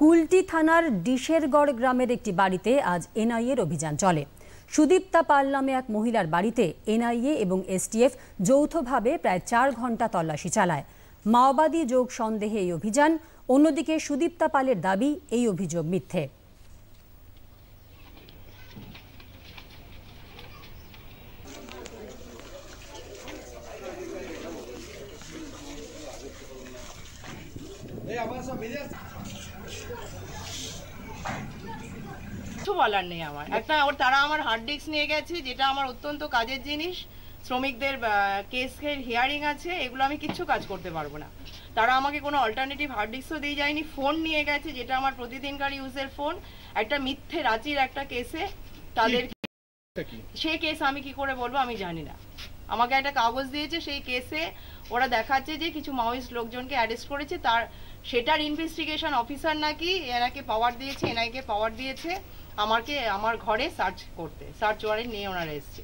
কুলটি থানার ডিশেরগড় গ্রামের একটি বাড়িতে আজ এনআইএর অভিযান চলে সুদীপ্তা পাল নামে এক মহিলার বাড়িতে এনআইএ এবং এসটিএফ যৌথভাবে প্রায় চার ঘন্টা তল্লাশি চালায় মাওবাদী যোগ সন্দেহে এই অভিযান অন্যদিকে সুদীপ্তা পালের দাবি এই অভিযোগ মিথ্যে কিছু বলার নেই আমার একটা তারা আমার হার্ড ডিস্ক নিয়ে গেছে যেটা আমার অত্যন্ত কাজের জিনিস শ্রমিকদের কেসের হিয়ারিং আছে এগুলো আমি কিচ্ছু কাজ করতে পারবো না তারা আমাকে কোনো অল্টারনেটিভ হার্ড ডিস্কও দিয়ে যায়নি ফোন নিয়ে গেছে যেটা আমার প্রতিদিনকার ইউজের ফোন একটা মিথ্যে রাঁচির একটা কেসে তাদের সে কেস আমি কি করে বলবো আমি জানি না আমাকে একটা কাগজ দিয়েছে সেই কেসে ওরা দেখাচ্ছে যে কিছু মাওয়িস্ট লোকজনকে অ্যারেস্ট করেছে তার সেটার ইনভেস্টিগেশন অফিসার নাকি এনাকে পাওয়ার দিয়েছে এনআইকে পাওয়ার দিয়েছে আমাকে আমার ঘরে সার্চ করতে সার্চ ওয়ারেন্ট নিয়ে ওনারা এসছে